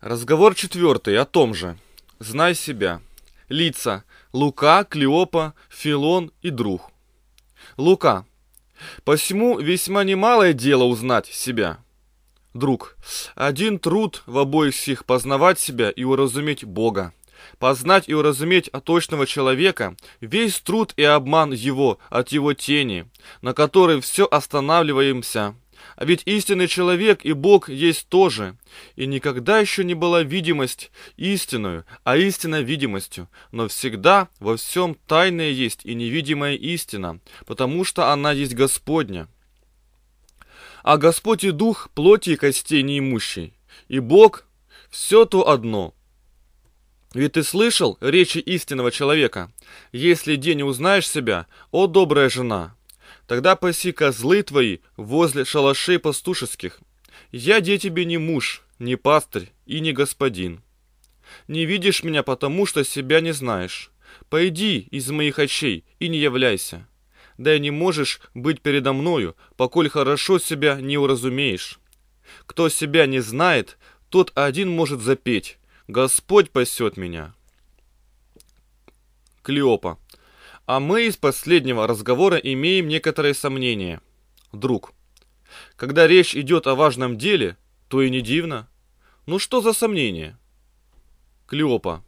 Разговор четвертый о том же. Знай себя. Лица. Лука, Клеопа, Филон и друг. Лука. Посему весьма немалое дело узнать себя. Друг. Один труд в обоих сих познавать себя и уразуметь Бога. Познать и уразуметь от точного человека весь труд и обман его от его тени, на который все останавливаемся – а ведь истинный человек и Бог есть тоже. И никогда еще не была видимость истинную, а истина видимостью. Но всегда во всем тайное есть и невидимая истина, потому что она есть Господня. А Господь и Дух плоти и костей неимущий, и Бог все то одно – ведь ты слышал речи истинного человека? Если день узнаешь себя, о добрая жена, Тогда паси козлы твои возле шалашей пастушеских. Я, де тебе не муж, не пастырь и не господин. Не видишь меня потому, что себя не знаешь. Пойди из моих очей и не являйся. Да и не можешь быть передо мною, поколь хорошо себя не уразумеешь. Кто себя не знает, тот один может запеть. Господь пасет меня. Клеопа. А мы из последнего разговора имеем некоторые сомнения. Друг, когда речь идет о важном деле, то и не дивно. Ну что за сомнения? Клеопа.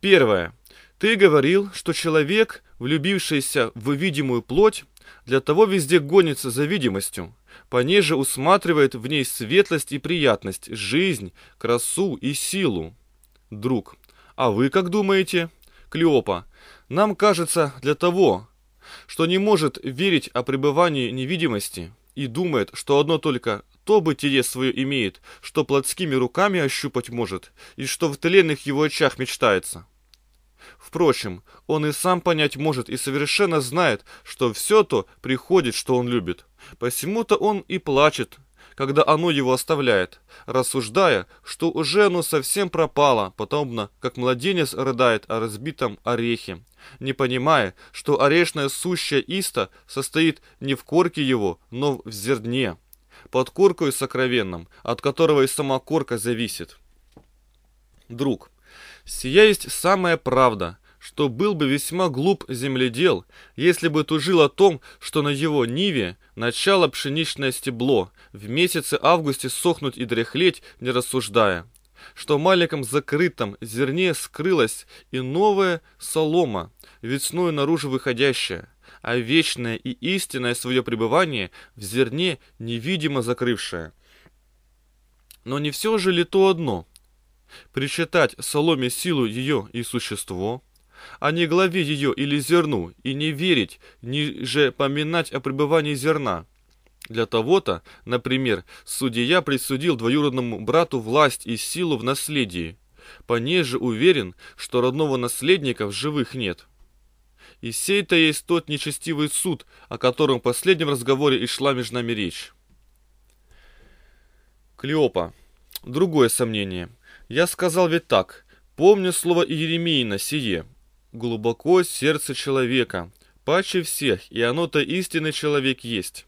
Первое. Ты говорил, что человек, влюбившийся в видимую плоть, для того везде гонится за видимостью, понеже усматривает в ней светлость и приятность, жизнь, красу и силу. Друг. А вы как думаете? Клеопа. Нам кажется, для того, что не может верить о пребывании невидимости и думает, что одно только то бытие свое имеет, что плотскими руками ощупать может, и что в тленных его очах мечтается. Впрочем, он и сам понять может и совершенно знает, что все то приходит, что он любит. Посему-то он и плачет, когда оно его оставляет, рассуждая, что уже оно совсем пропало, подобно, как младенец рыдает о разбитом орехе, не понимая, что орешная сущая иста состоит не в корке его, но в зерне, под коркой сокровенным, от которого и сама корка зависит. Друг, сия есть самая правда – что был бы весьма глуп земледел, если бы тужил о том, что на его ниве начало пшеничное стебло, в месяце августе сохнуть и дряхлеть, не рассуждая, что маленьком закрытом зерне скрылась и новая солома, весной наружу выходящая, а вечное и истинное свое пребывание в зерне невидимо закрывшее. Но не все же ли то одно? Причитать соломе силу ее и существо – а не главе ее или зерну, и не верить, ни же поминать о пребывании зерна. Для того-то, например, судья присудил двоюродному брату власть и силу в наследии. по Понеже уверен, что родного наследника в живых нет. И сей-то есть тот нечестивый суд, о котором в последнем разговоре и шла между нами речь. Клеопа. Другое сомнение. Я сказал ведь так. Помню слово Иеремии на сие глубоко сердце человека, паче всех, и оно-то истинный человек есть.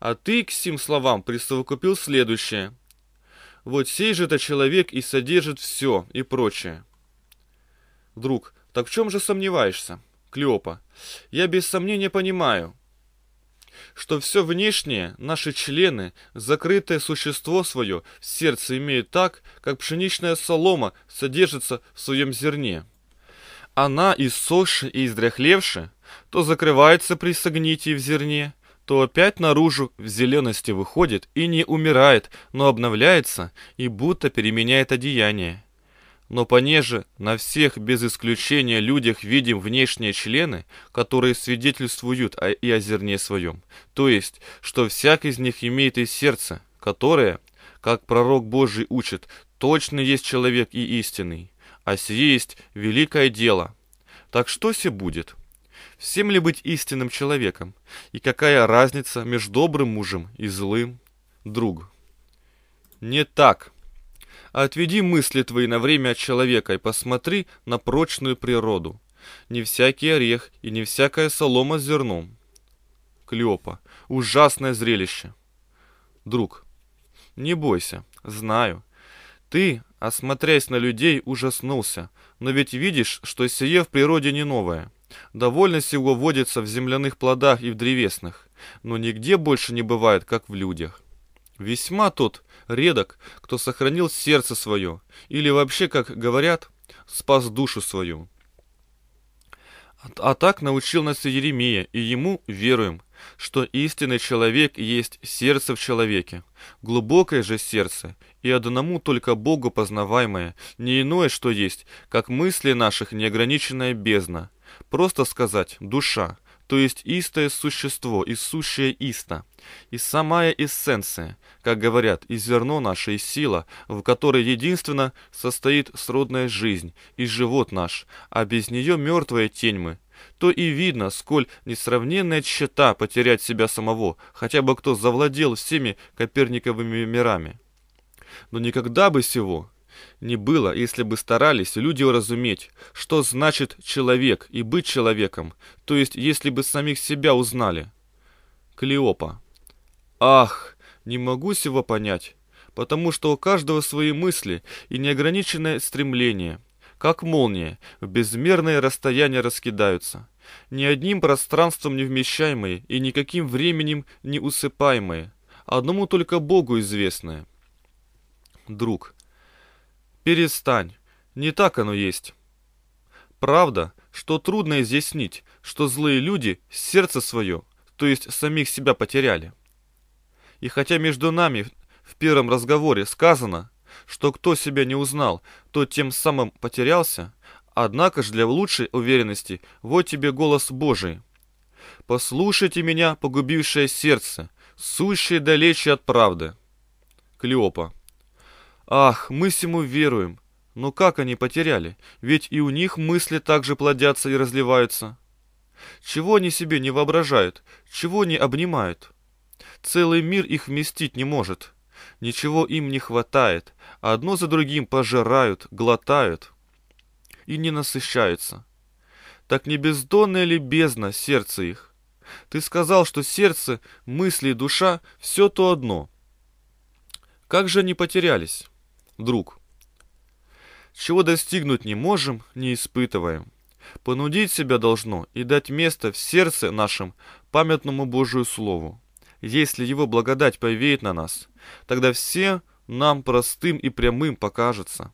А ты к сим словам присовокупил следующее. Вот сей же-то человек и содержит все и прочее. Друг, так в чем же сомневаешься? Клеопа, я без сомнения понимаю, что все внешнее, наши члены, закрытое существо свое в сердце имеют так, как пшеничная солома содержится в своем зерне она иссохши и издряхлевши, то закрывается при согнитии в зерне, то опять наружу в зелености выходит и не умирает, но обновляется и будто переменяет одеяние. Но понеже на всех без исключения людях видим внешние члены, которые свидетельствуют о, и о зерне своем, то есть, что всяк из них имеет и сердце, которое, как пророк Божий учит, точно есть человек и истинный, а сие есть великое дело. Так что се будет? Всем ли быть истинным человеком? И какая разница между добрым мужем и злым друг? Не так. Отведи мысли твои на время от человека и посмотри на прочную природу. Не всякий орех и не всякая солома с зерном. Клеопа. Ужасное зрелище. Друг. Не бойся, знаю. Ты Осмотрясь а на людей, ужаснулся. Но ведь видишь, что сие в природе не новое. Довольно сего водится в земляных плодах и в древесных, но нигде больше не бывает, как в людях. Весьма тот редок, кто сохранил сердце свое, или вообще, как говорят, спас душу свою. А так научил нас Еремия, и ему веруем, что истинный человек есть сердце в человеке, глубокое же сердце, и одному только Богу познаваемое, не иное, что есть, как мысли наших неограниченная бездна. Просто сказать «душа», то есть истое существо, и сущее исто, и самая эссенция, как говорят, и зерно наше, и сила, в которой единственно состоит сродная жизнь, и живот наш, а без нее мертвая тень мы, то и видно, сколь несравненная тщета потерять себя самого, хотя бы кто завладел всеми Коперниковыми мирами. Но никогда бы сего не было, если бы старались люди уразуметь, что значит человек и быть человеком, то есть если бы самих себя узнали. Клеопа. Ах, не могу сего понять, потому что у каждого свои мысли и неограниченное стремление. Как молния в безмерное расстояние раскидаются. Ни одним пространством не вмещаемые и никаким временем не усыпаемые. Одному только Богу известное. Друг, Перестань, не так оно есть. Правда, что трудно изъяснить, что злые люди сердце свое, то есть самих себя потеряли. И хотя между нами в первом разговоре сказано, что кто себя не узнал, тот тем самым потерялся, однако же для лучшей уверенности вот тебе голос Божий. «Послушайте меня, погубившее сердце, сущее далече от правды». Клеопа. Ах, мы всему веруем. Но как они потеряли? Ведь и у них мысли также плодятся и разливаются. Чего они себе не воображают? Чего не обнимают? Целый мир их вместить не может. Ничего им не хватает. Одно за другим пожирают, глотают. И не насыщаются. Так не бездонная ли бездна сердце их? Ты сказал, что сердце, мысли и душа – все то одно. Как же они потерялись? друг. Чего достигнуть не можем, не испытываем. Понудить себя должно и дать место в сердце нашем памятному Божию Слову. Если Его благодать повеет на нас, тогда все нам простым и прямым покажется.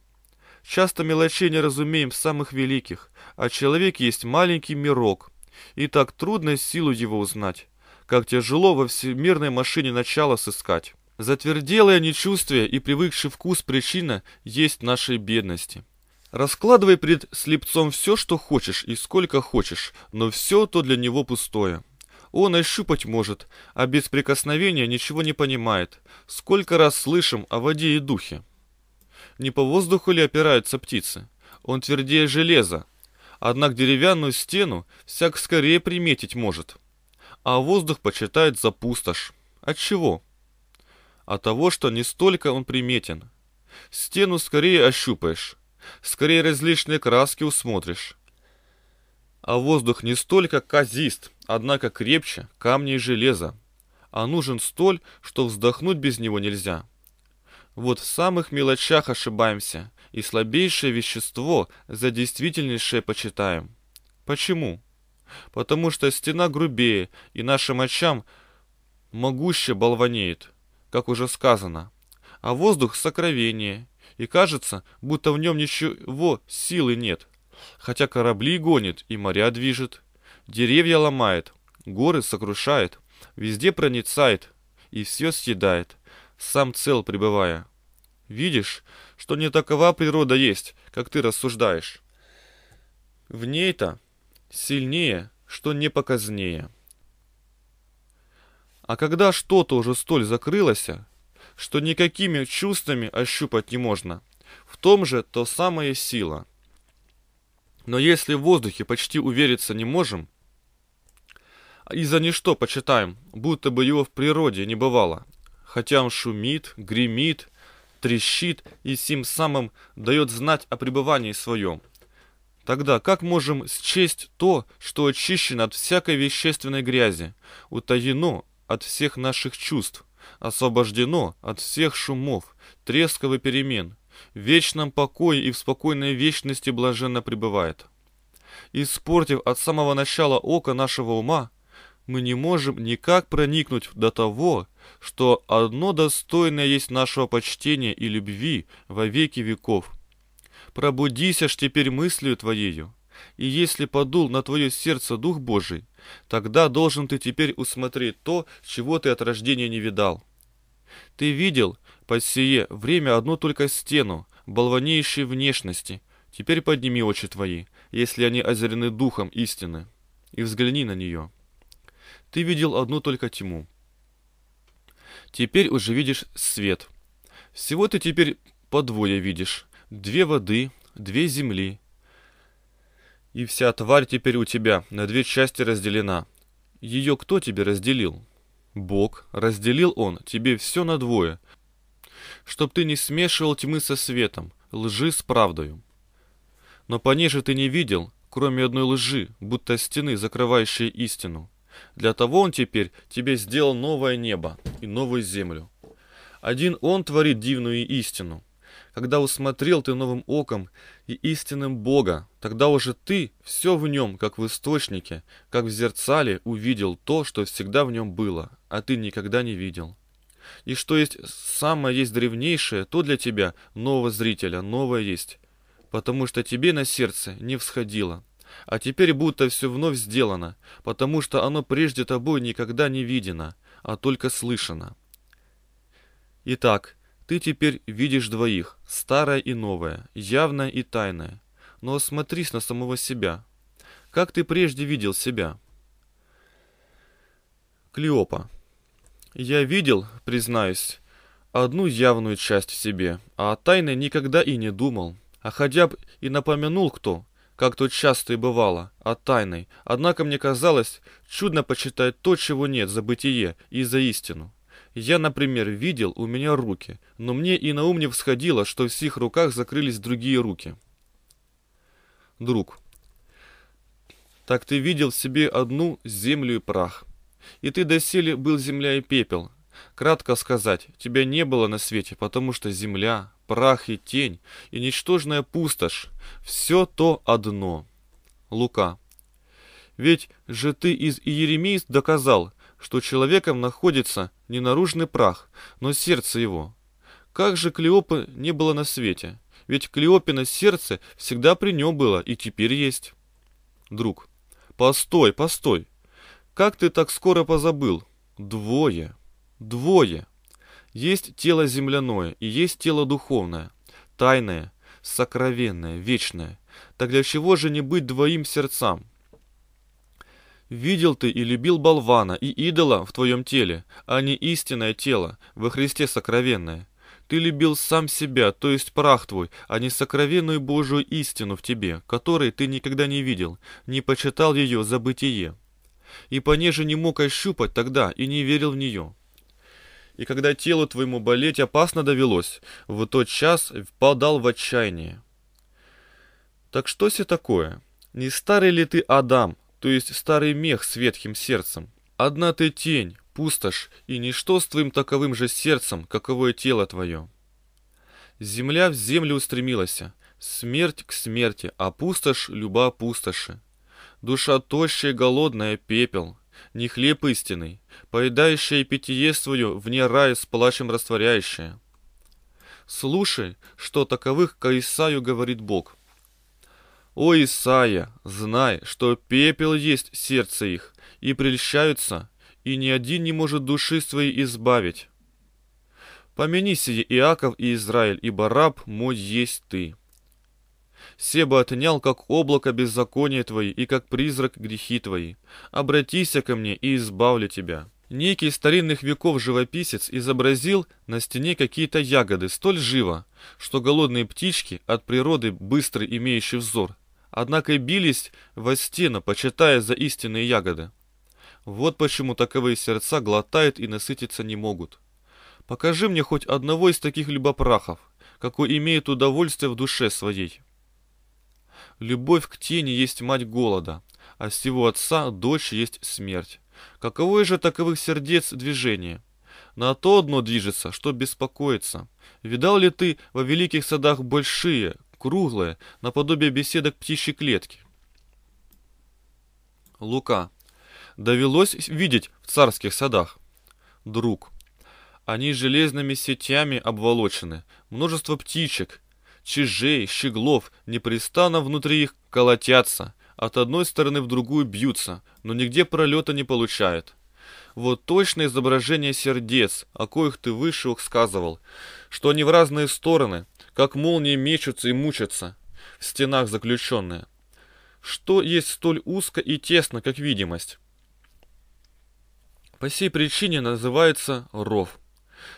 Часто мелочей не разумеем самых великих, а человек есть маленький мирок, и так трудно силу его узнать, как тяжело во всемирной машине начало сыскать. Затверделое нечувствие и привыкший вкус причина есть нашей бедности. Раскладывай пред слепцом все, что хочешь и сколько хочешь, но все то для него пустое. Он и щупать может, а без прикосновения ничего не понимает. Сколько раз слышим о воде и духе. Не по воздуху ли опираются птицы? Он твердее железа. Однако деревянную стену всяк скорее приметить может. А воздух почитает за пустошь. Отчего? чего? а того, что не столько он приметен. Стену скорее ощупаешь, скорее различные краски усмотришь. А воздух не столько казист, однако крепче камня и железа, а нужен столь, что вздохнуть без него нельзя. Вот в самых мелочах ошибаемся, и слабейшее вещество за действительнейшее почитаем. Почему? Потому что стена грубее, и нашим очам могуще болванеет как уже сказано. А воздух — сокровение, и кажется, будто в нем ничего силы нет. Хотя корабли гонит и моря движет, деревья ломает, горы сокрушает, везде проницает и все съедает, сам цел пребывая. Видишь, что не такова природа есть, как ты рассуждаешь. В ней-то сильнее, что не показнее. А когда что-то уже столь закрылось, что никакими чувствами ощупать не можно, в том же то самое сила. Но если в воздухе почти увериться не можем, а и за ничто почитаем, будто бы его в природе не бывало, хотя он шумит, гремит, трещит и сим самым дает знать о пребывании своем. Тогда как можем счесть то, что очищено от всякой вещественной грязи, утаено от всех наших чувств, освобождено от всех шумов, тресков и перемен, в вечном покое и в спокойной вечности блаженно пребывает. Испортив от самого начала ока нашего ума, мы не можем никак проникнуть до того, что одно достойное есть нашего почтения и любви во веки веков. Пробудись аж теперь мыслью твоею, и если подул на твое сердце Дух Божий, Тогда должен ты теперь усмотреть то, чего ты от рождения не видал. Ты видел, под сие время одну только стену, болванейшей внешности. Теперь подними очи твои, если они озарены духом истины, и взгляни на нее. Ты видел одну только тьму. Теперь уже видишь свет. Всего ты теперь подвое видишь. Две воды, две земли, и вся тварь теперь у тебя на две части разделена. Ее кто тебе разделил? Бог. Разделил он тебе все на двое. Чтоб ты не смешивал тьмы со светом, лжи с правдою. Но пониже ты не видел, кроме одной лжи, будто стены, закрывающие истину. Для того он теперь тебе сделал новое небо и новую землю. Один он творит дивную истину – когда усмотрел ты новым оком и истинным Бога, тогда уже ты все в нем, как в источнике, как в зерцале, увидел то, что всегда в нем было, а ты никогда не видел. И что есть самое есть древнейшее, то для тебя, нового зрителя, новое есть, потому что тебе на сердце не всходило. А теперь будто все вновь сделано, потому что оно прежде тобой никогда не видено, а только слышано. Итак, ты теперь видишь двоих, старое и новое, явное и тайное. Но осмотрись на самого себя. Как ты прежде видел себя? Клеопа. Я видел, признаюсь, одну явную часть в себе, а о тайной никогда и не думал. А хотя бы и напомянул кто, как тут часто и бывало, о тайной. Однако мне казалось, чудно почитать то, чего нет, за бытие и за истину. Я, например, видел, у меня руки, но мне и на ум не всходило, что в сих руках закрылись другие руки. Друг. Так ты видел в себе одну землю и прах. И ты доселе был земля и пепел. Кратко сказать, тебя не было на свете, потому что земля, прах и тень, и ничтожная пустошь — все то одно. Лука. Ведь же ты из Иеремии доказал, что человеком находится — не наружный прах, но сердце его. Как же Клеопа не было на свете? Ведь Клеопина сердце всегда при нем было и теперь есть. Друг. Постой, постой. Как ты так скоро позабыл? Двое. Двое. Есть тело земляное и есть тело духовное, тайное, сокровенное, вечное. Так для чего же не быть двоим сердцам? Видел ты и любил болвана и идола в твоем теле, а не истинное тело, во Христе сокровенное. Ты любил сам себя, то есть прах твой, а не сокровенную Божию истину в тебе, которой ты никогда не видел, не почитал ее за бытие. И понеже не мог ощупать тогда и не верил в нее. И когда телу твоему болеть опасно довелось, в тот час впадал в отчаяние. Так что все такое? Не старый ли ты Адам, то есть старый мех с ветхим сердцем. Одна ты тень, пустошь и ничто с твоим таковым же сердцем, каковое тело твое. Земля в землю устремилась, смерть к смерти, а пустошь люба пустоши. Душа тощая, голодная, пепел, не хлеб истинный, поедающая и питьествую вне рая с плачем растворяющая. Слушай, что таковых к Исаю говорит Бог – «О, Исайя, знай, что пепел есть сердце их, и прельщаются, и ни один не может души своей избавить. Помяни сие Иаков и Израиль, ибо раб мой есть ты». Себа отнял, как облако беззакония твои и как призрак грехи твои. Обратися ко мне и избавлю тебя». Некий старинных веков живописец изобразил на стене какие-то ягоды столь живо, что голодные птички, от природы быстро имеющие взор, однако и бились во стену, почитая за истинные ягоды. Вот почему таковые сердца глотают и насытиться не могут. Покажи мне хоть одного из таких любопрахов, какой имеет удовольствие в душе своей. Любовь к тени есть мать голода, а с отца дочь есть смерть. Каково же таковых сердец движение? На то одно движется, что беспокоится. Видал ли ты во великих садах большие, круглое, наподобие беседок птичьей клетки. Лука. Довелось видеть в царских садах. Друг. Они железными сетями обволочены, множество птичек, чижей, щеглов, непрестанно внутри их колотятся, от одной стороны в другую бьются, но нигде пролета не получают. Вот точное изображение сердец, о коих ты выше сказывал, что они в разные стороны, как молнии мечутся и мучатся, в стенах заключенные. Что есть столь узко и тесно, как видимость? По сей причине называется ров.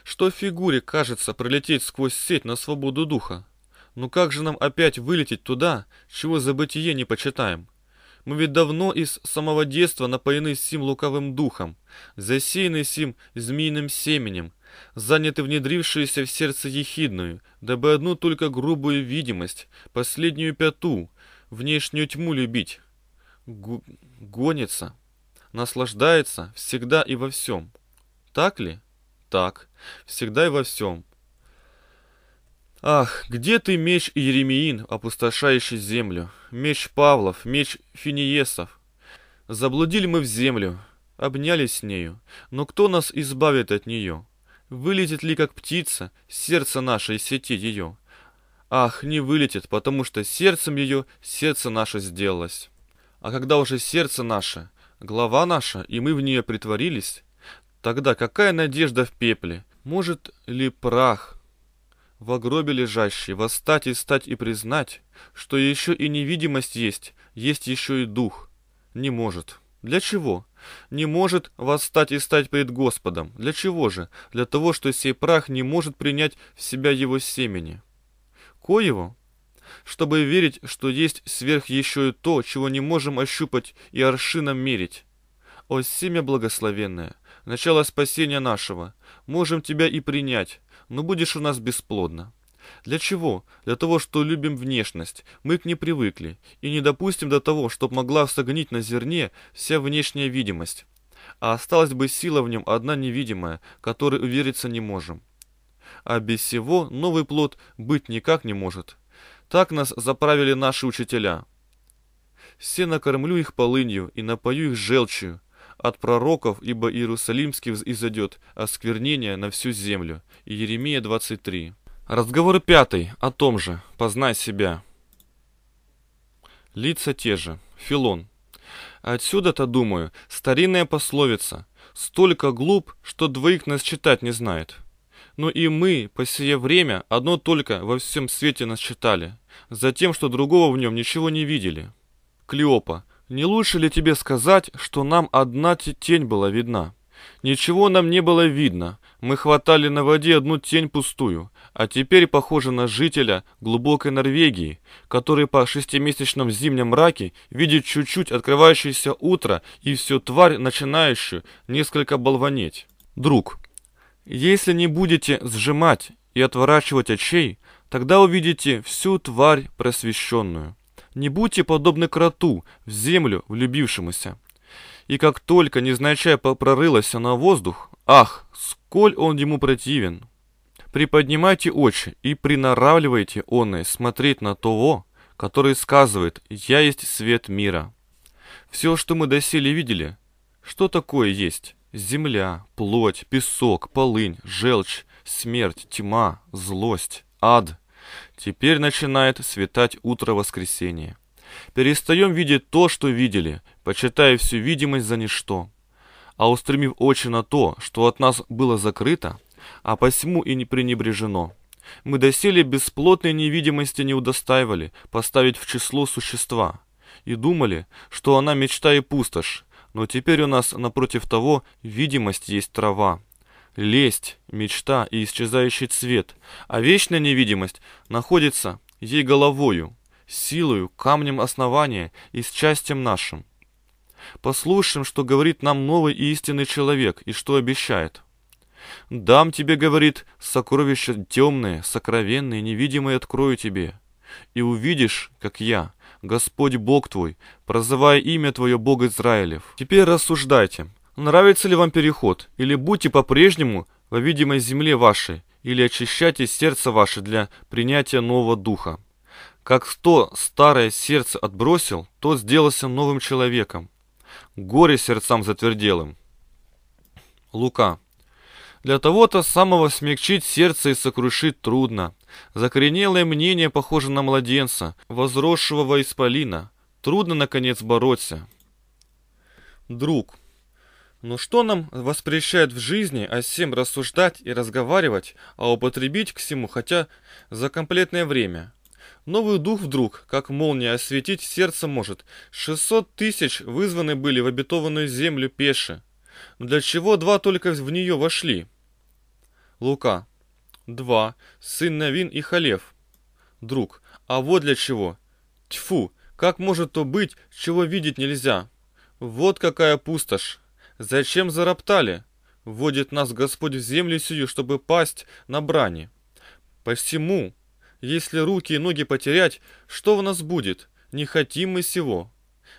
Что фигуре кажется пролететь сквозь сеть на свободу духа? Но ну как же нам опять вылететь туда, чего за бытие не почитаем? Мы ведь давно из самого детства напоены сим лукавым духом, засеяны сим змеиным семенем, заняты внедрившиеся в сердце ехидную, дабы одну только грубую видимость, последнюю пяту, внешнюю тьму любить. Гу гонится, наслаждается всегда и во всем. Так ли? Так, всегда и во всем. Ах, где ты меч Еремеин, опустошающий землю? Меч Павлов, меч Финиесов. Заблудили мы в землю, обнялись с нею, но кто нас избавит от нее? Вылетит ли, как птица, сердце наше из сети ее? Ах, не вылетит, потому что сердцем ее сердце наше сделалось. А когда уже сердце наше, глава наша, и мы в нее притворились, тогда какая надежда в пепле? Может ли прах в гробе лежащий, восстать и стать и признать, что еще и невидимость есть, есть еще и дух. Не может. Для чего? Не может восстать и стать пред Господом. Для чего же? Для того, что сей прах не может принять в себя его семени. Коего? Чтобы верить, что есть сверх еще и то, чего не можем ощупать и аршином мерить. О семя благословенное, начало спасения нашего, можем тебя и принять, но будешь у нас бесплодно. Для чего? Для того, что любим внешность, мы к ней привыкли, и не допустим до того, чтоб могла согнить на зерне вся внешняя видимость. А осталась бы сила в нем одна невидимая, которой увериться не можем. А без всего новый плод быть никак не может. Так нас заправили наши учителя. Все накормлю их полынью и напою их желчью, от пророков, ибо Иерусалимский изойдет осквернение на всю землю». Иеремия 23. Разговор пятый о том же «Познай себя». Лица те же. Филон. Отсюда-то, думаю, старинная пословица «Столько глуп, что двоих нас читать не знает». Но и мы по сие время одно только во всем свете нас читали, за тем, что другого в нем ничего не видели. Клеопа. Не лучше ли тебе сказать, что нам одна тень была видна? Ничего нам не было видно. Мы хватали на воде одну тень пустую, а теперь похоже на жителя глубокой Норвегии, который по шестимесячном зимнем мраке видит чуть-чуть открывающееся утро и всю тварь, начинающую несколько болванеть. Друг, если не будете сжимать и отворачивать очей, тогда увидите всю тварь просвещенную. Не будьте подобны кроту, в землю влюбившемуся. И как только незначай прорылась на воздух, ах, сколь он ему противен. Приподнимайте очи и приноравливайте оное смотреть на того, который сказывает «Я есть свет мира». Все, что мы доселе видели, что такое есть? Земля, плоть, песок, полынь, желчь, смерть, тьма, злость, ад – Теперь начинает светать утро воскресенья. Перестаем видеть то, что видели, почитая всю видимость за ничто. А устремив очи на то, что от нас было закрыто, а посему и не пренебрежено, мы доселе бесплотной невидимости не удостаивали поставить в число существа и думали, что она мечта и пустошь, но теперь у нас напротив того видимость есть трава, лесть, мечта и исчезающий цвет, а вечная невидимость находится ей головою, силою, камнем основания и счастьем нашим. Послушаем, что говорит нам новый и истинный человек и что обещает. «Дам тебе, — говорит, — сокровища темные, сокровенные, невидимые открою тебе, и увидишь, как я, Господь Бог твой, прозывая имя твое Бог Израилев. Теперь рассуждайте, Нравится ли вам переход? Или будьте по-прежнему во видимой земле вашей? Или очищайте сердце ваше для принятия нового духа? Как кто старое сердце отбросил, тот сделался новым человеком. Горе сердцам затверделым. Лука. Для того-то самого смягчить сердце и сокрушить трудно. Закоренелое мнение похоже на младенца, возросшего во исполина. Трудно, наконец, бороться. Друг. Но что нам воспрещает в жизни о всем рассуждать и разговаривать, а употребить к всему хотя за комплетное время? Новый дух вдруг, как молния, осветить сердце может. Шестьсот тысяч вызваны были в обетованную землю пеше. Но для чего два только в нее вошли? Лука. Два. Сын Навин и Халев. Друг. А вот для чего. Тьфу, как может то быть, чего видеть нельзя? Вот какая пустошь. Зачем зароптали? Вводит нас Господь в землю сию, чтобы пасть на брани. Посему, если руки и ноги потерять, что в нас будет? Не хотим мы сего.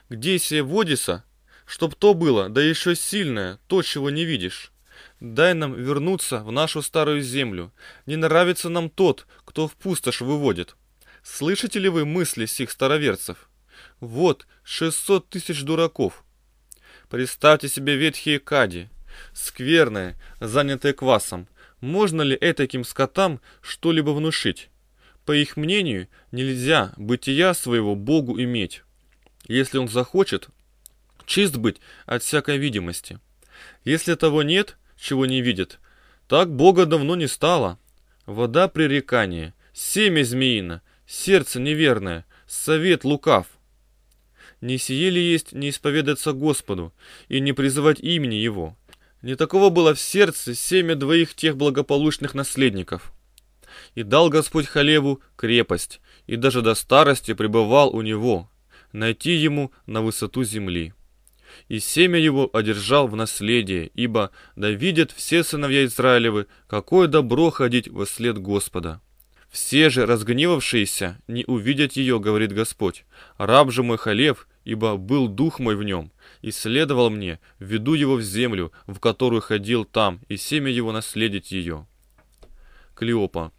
Где сие водится? Чтоб то было, да еще сильное, то, чего не видишь. Дай нам вернуться в нашу старую землю. Не нравится нам тот, кто в пустошь выводит. Слышите ли вы мысли сих староверцев? Вот шестьсот тысяч дураков. Представьте себе ветхие кади, скверные, занятые квасом. Можно ли этаким скотам что-либо внушить? По их мнению, нельзя бытия своего Богу иметь, если он захочет чист быть от всякой видимости. Если того нет, чего не видит, так Бога давно не стало. Вода пререкания, семя змеина, сердце неверное, совет лукав, не сие ли есть не исповедаться Господу и не призывать имени Его? Не такого было в сердце семя двоих тех благополучных наследников. И дал Господь Халеву крепость, и даже до старости пребывал у него, найти ему на высоту земли. И семя его одержал в наследие, ибо да видят все сыновья Израилевы, какое добро ходить во след Господа. Все же разгневавшиеся не увидят ее, говорит Господь. Раб же мой халев, ибо был дух мой в нем, и следовал мне, веду его в землю, в которую ходил там, и семя его наследить ее. Клеопа.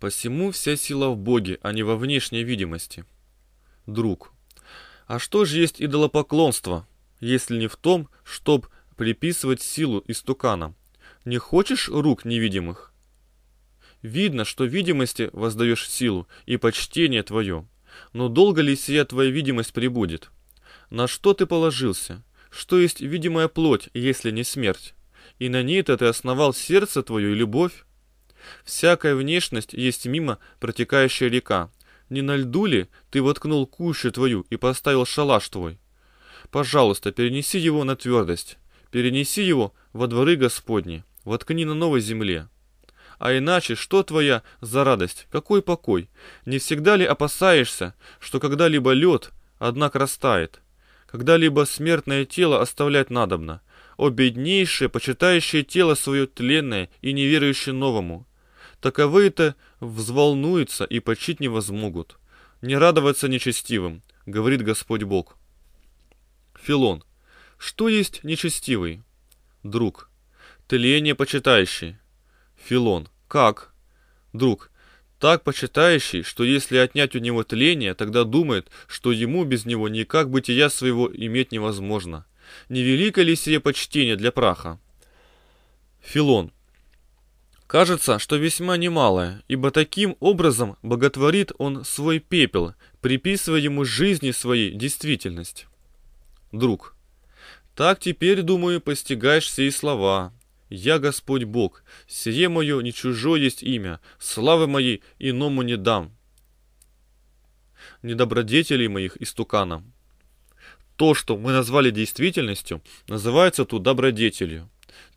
Посему вся сила в Боге, а не во внешней видимости. Друг. А что же есть идолопоклонство, если не в том, чтоб приписывать силу истуканам? Не хочешь рук невидимых? Видно, что видимости воздаешь силу и почтение твое. Но долго ли сия твоя видимость прибудет? На что ты положился? Что есть видимая плоть, если не смерть? И на ней-то ты основал сердце твое и любовь? Всякая внешность есть мимо протекающая река. Не на льду ли ты воткнул кущу твою и поставил шалаш твой? Пожалуйста, перенеси его на твердость. Перенеси его во дворы Господни. Воткни на новой земле. А иначе, что твоя за радость, какой покой? Не всегда ли опасаешься, что когда-либо лед, однако, растает? Когда-либо смертное тело оставлять надобно? О, беднейшее, почитающее тело свое тленное и неверующее новому! Таковые-то взволнуются и почить не возмогут. Не радоваться нечестивым, говорит Господь Бог. Филон. Что есть нечестивый? Друг. Тление почитающий. Филон. Как? Друг. Так почитающий, что если отнять у него тление, тогда думает, что ему без него никак бытия своего иметь невозможно. Не велико ли сие почтение для праха? Филон. Кажется, что весьма немалое, ибо таким образом боготворит он свой пепел, приписывая ему жизни своей действительность. Друг. Так теперь, думаю, постигаешь все слова. Я Господь Бог, сие мое не чужое есть имя, славы моей иному не дам. Недобродетелей моих истуканам. То, что мы назвали действительностью, называется тут добродетелью,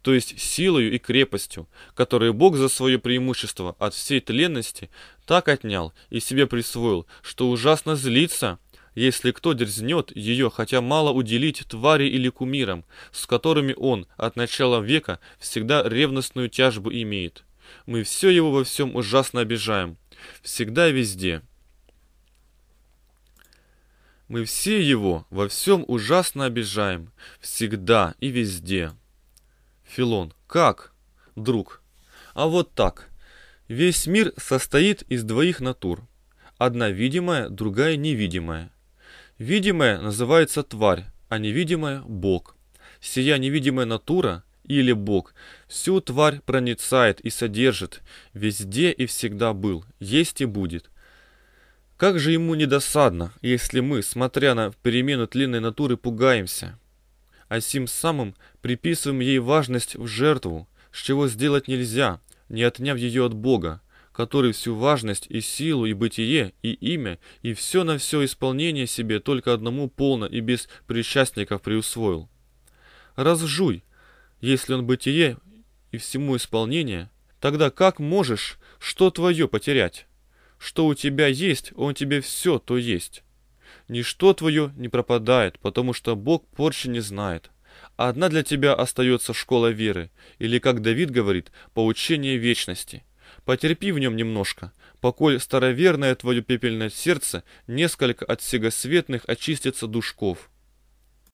то есть силою и крепостью, которые Бог за свое преимущество от всей тленности так отнял и себе присвоил, что ужасно злится – если кто дерзнет ее хотя мало уделить твари или кумирам, с которыми он от начала века всегда ревностную тяжбу имеет. Мы все его во всем ужасно обижаем. Всегда и везде. Мы все его во всем ужасно обижаем. Всегда и везде. Филон. Как? Друг. А вот так. Весь мир состоит из двоих натур. Одна видимая, другая невидимая. Видимое называется тварь, а невидимое – Бог. Сия невидимая натура или Бог всю тварь проницает и содержит, везде и всегда был, есть и будет. Как же ему недосадно, если мы, смотря на перемену длинной натуры, пугаемся, а сим самым приписываем ей важность в жертву, с чего сделать нельзя, не отняв ее от Бога, который всю важность и силу и бытие и имя и все на все исполнение себе только одному полно и без причастников приусвоил. Разжуй, если он бытие и всему исполнение, тогда как можешь что твое потерять? Что у тебя есть, он тебе все то есть. Ничто твое не пропадает, потому что Бог порчи не знает. Одна для тебя остается школа веры, или, как Давид говорит, поучение вечности – Потерпи в нем немножко, поколь староверное твое пепельное сердце несколько от сегосветных очистится душков.